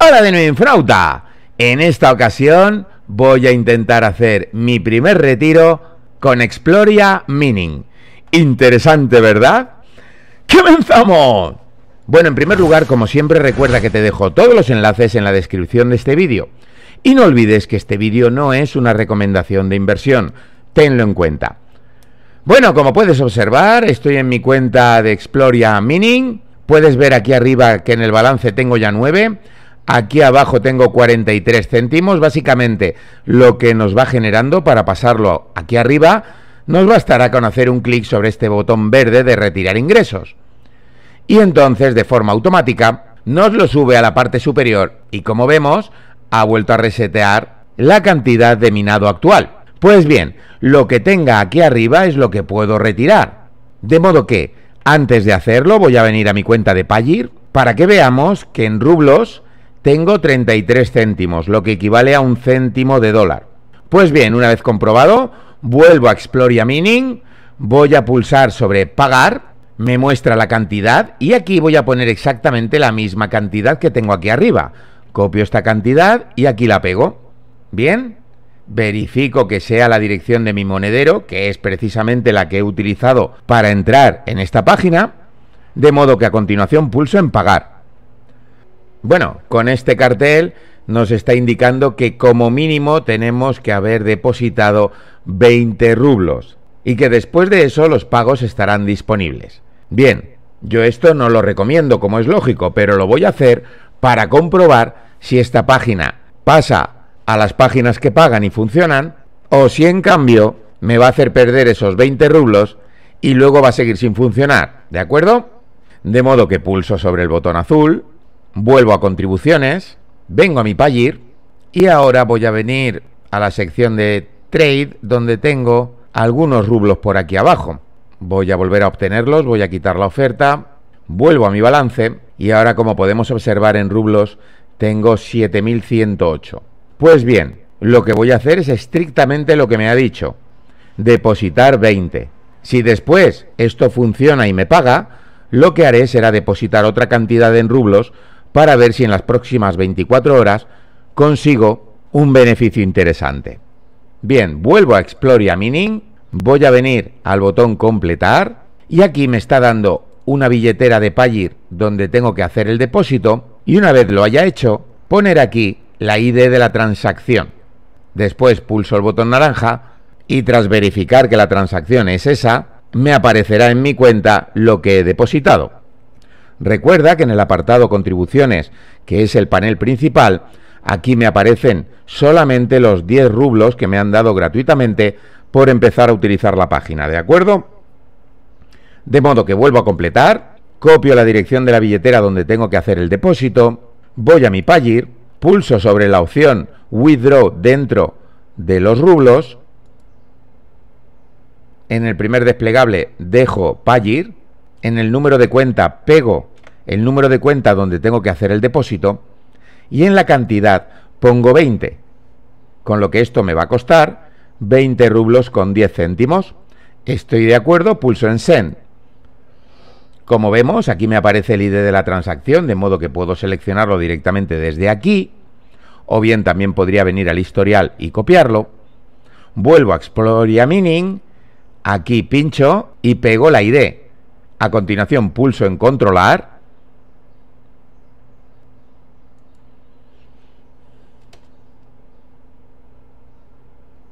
Hola de nuevo, Infrauta. En esta ocasión voy a intentar hacer mi primer retiro con Exploria Mining. Interesante, ¿verdad? ¡Comenzamos! Bueno, en primer lugar, como siempre, recuerda que te dejo todos los enlaces en la descripción de este vídeo. Y no olvides que este vídeo no es una recomendación de inversión. Tenlo en cuenta. Bueno, como puedes observar, estoy en mi cuenta de Exploria Mining. Puedes ver aquí arriba que en el balance tengo ya 9. Aquí abajo tengo 43 céntimos, básicamente lo que nos va generando para pasarlo aquí arriba, nos bastará con hacer un clic sobre este botón verde de retirar ingresos. Y entonces de forma automática nos lo sube a la parte superior y como vemos ha vuelto a resetear la cantidad de minado actual. Pues bien, lo que tenga aquí arriba es lo que puedo retirar. De modo que, antes de hacerlo, voy a venir a mi cuenta de Pagir para que veamos que en rublos tengo 33 céntimos, lo que equivale a un céntimo de dólar. Pues bien, una vez comprobado, vuelvo a Exploria Mining, voy a pulsar sobre pagar, me muestra la cantidad y aquí voy a poner exactamente la misma cantidad que tengo aquí arriba. Copio esta cantidad y aquí la pego. Bien, verifico que sea la dirección de mi monedero, que es precisamente la que he utilizado para entrar en esta página, de modo que a continuación pulso en pagar. Bueno, con este cartel nos está indicando que como mínimo tenemos que haber depositado 20 rublos y que después de eso los pagos estarán disponibles. Bien, yo esto no lo recomiendo como es lógico, pero lo voy a hacer para comprobar si esta página pasa a las páginas que pagan y funcionan o si en cambio me va a hacer perder esos 20 rublos y luego va a seguir sin funcionar, ¿de acuerdo? De modo que pulso sobre el botón azul, vuelvo a contribuciones, vengo a mi payeer y ahora voy a venir a la sección de trade donde tengo algunos rublos por aquí abajo. Voy a volver a obtenerlos, voy a quitar la oferta, vuelvo a mi balance y ahora como podemos observar en rublos tengo 7108. Pues bien, lo que voy a hacer es estrictamente lo que me ha dicho, depositar 20. Si después esto funciona y me paga, lo que haré será depositar otra cantidad en rublos para ver si en las próximas 24 horas consigo un beneficio interesante. Bien, vuelvo a a Mining, voy a venir al botón completar y aquí me está dando una billetera de Pagir donde tengo que hacer el depósito y una vez lo haya hecho, poner aquí la ID de la transacción. Después pulso el botón naranja y tras verificar que la transacción es esa, me aparecerá en mi cuenta lo que he depositado. Recuerda que en el apartado Contribuciones, que es el panel principal, aquí me aparecen solamente los 10 rublos que me han dado gratuitamente por empezar a utilizar la página, ¿de acuerdo? De modo que vuelvo a completar, copio la dirección de la billetera donde tengo que hacer el depósito, voy a mi Pagir, pulso sobre la opción Withdraw dentro de los rublos, en el primer desplegable dejo Pagir, en el número de cuenta pego el número de cuenta donde tengo que hacer el depósito y en la cantidad pongo 20, con lo que esto me va a costar 20 rublos con 10 céntimos. Estoy de acuerdo, pulso en Send. Como vemos, aquí me aparece el ID de la transacción, de modo que puedo seleccionarlo directamente desde aquí, o bien también podría venir al historial y copiarlo. Vuelvo a a Mining, aquí pincho y pego la ID. A continuación pulso en controlar.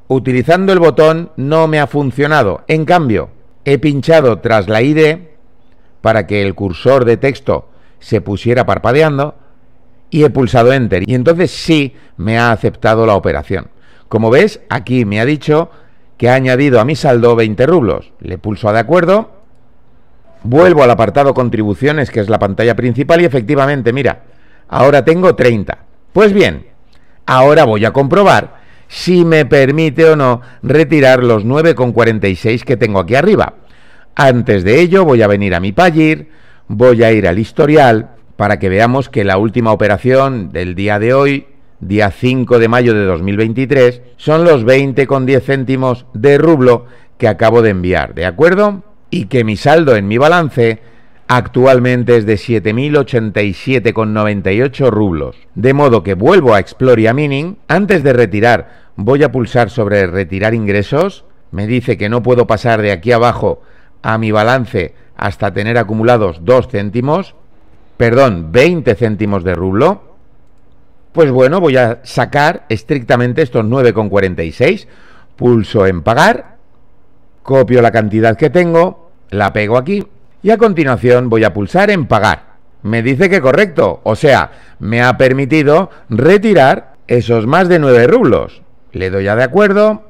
Utilizando el botón no me ha funcionado. En cambio, he pinchado tras la ID para que el cursor de texto se pusiera parpadeando y he pulsado Enter. Y entonces sí me ha aceptado la operación. Como ves, aquí me ha dicho que ha añadido a mi saldo 20 rublos. Le pulso a de acuerdo Vuelvo al apartado contribuciones, que es la pantalla principal, y efectivamente, mira, ahora tengo 30. Pues bien, ahora voy a comprobar si me permite o no retirar los 9,46 que tengo aquí arriba. Antes de ello voy a venir a mi Pagir, voy a ir al historial para que veamos que la última operación del día de hoy, día 5 de mayo de 2023, son los 20,10 céntimos de rublo que acabo de enviar, ¿de acuerdo? y que mi saldo en mi balance actualmente es de 7.087,98 rublos. De modo que vuelvo a a Mining. Antes de retirar, voy a pulsar sobre retirar ingresos. Me dice que no puedo pasar de aquí abajo a mi balance hasta tener acumulados 2 céntimos, perdón, 20 céntimos de rublo. Pues bueno, voy a sacar estrictamente estos 9,46. Pulso en pagar Copio la cantidad que tengo, la pego aquí y a continuación voy a pulsar en pagar. Me dice que correcto, o sea, me ha permitido retirar esos más de 9 rublos. Le doy ya de acuerdo,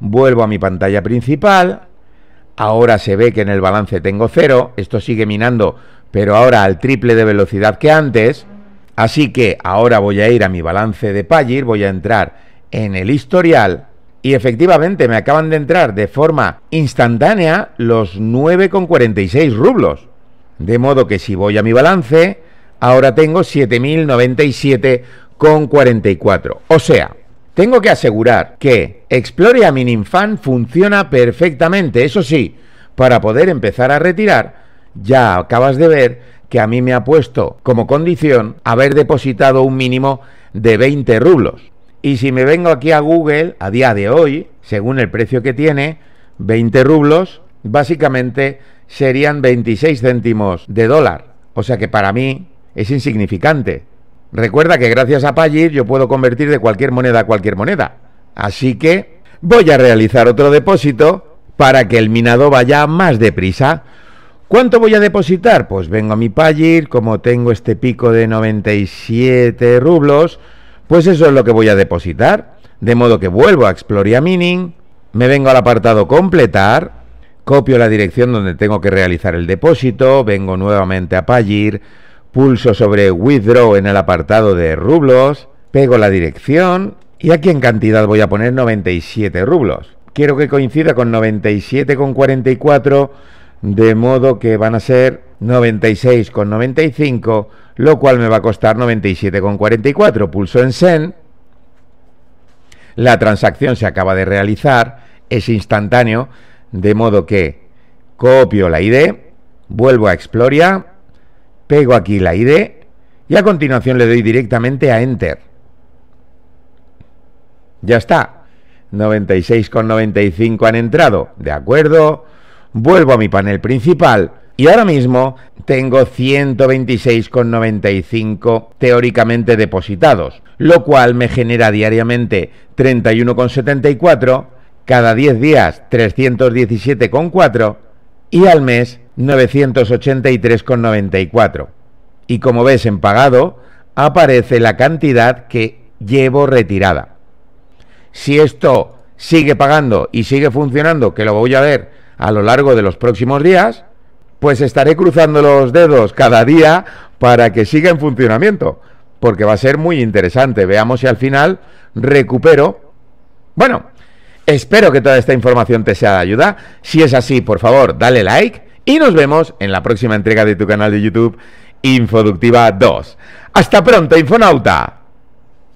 vuelvo a mi pantalla principal, ahora se ve que en el balance tengo cero, esto sigue minando, pero ahora al triple de velocidad que antes, así que ahora voy a ir a mi balance de Pagir, voy a entrar en el historial y efectivamente me acaban de entrar de forma instantánea los 9,46 rublos. De modo que si voy a mi balance, ahora tengo 7.097,44. O sea, tengo que asegurar que Explore a Mininfan funciona perfectamente. Eso sí, para poder empezar a retirar, ya acabas de ver que a mí me ha puesto como condición haber depositado un mínimo de 20 rublos. Y si me vengo aquí a Google, a día de hoy, según el precio que tiene, 20 rublos, básicamente serían 26 céntimos de dólar. O sea que para mí es insignificante. Recuerda que gracias a Pagir yo puedo convertir de cualquier moneda a cualquier moneda. Así que voy a realizar otro depósito para que el minado vaya más deprisa. ¿Cuánto voy a depositar? Pues vengo a mi Pagir, como tengo este pico de 97 rublos, pues eso es lo que voy a depositar, de modo que vuelvo a a Mining, me vengo al apartado completar, copio la dirección donde tengo que realizar el depósito, vengo nuevamente a Pagir, pulso sobre Withdraw en el apartado de rublos, pego la dirección y aquí en cantidad voy a poner 97 rublos. Quiero que coincida con 97,44, de modo que van a ser 96,95, lo cual me va a costar 97,44. Pulso en Send. La transacción se acaba de realizar, es instantáneo, de modo que copio la ID, vuelvo a Exploria, pego aquí la ID y a continuación le doy directamente a Enter. Ya está. 96,95 han entrado. De acuerdo. Vuelvo a mi panel principal y ahora mismo tengo 126,95 teóricamente depositados, lo cual me genera diariamente 31,74, cada 10 días 317,4 y al mes 983,94. Y como ves en pagado, aparece la cantidad que llevo retirada. Si esto sigue pagando y sigue funcionando, que lo voy a ver a lo largo de los próximos días, pues estaré cruzando los dedos cada día para que siga en funcionamiento, porque va a ser muy interesante. Veamos si al final recupero. Bueno, espero que toda esta información te sea de ayuda. Si es así, por favor, dale like y nos vemos en la próxima entrega de tu canal de YouTube Infoductiva 2. Hasta pronto, Infonauta.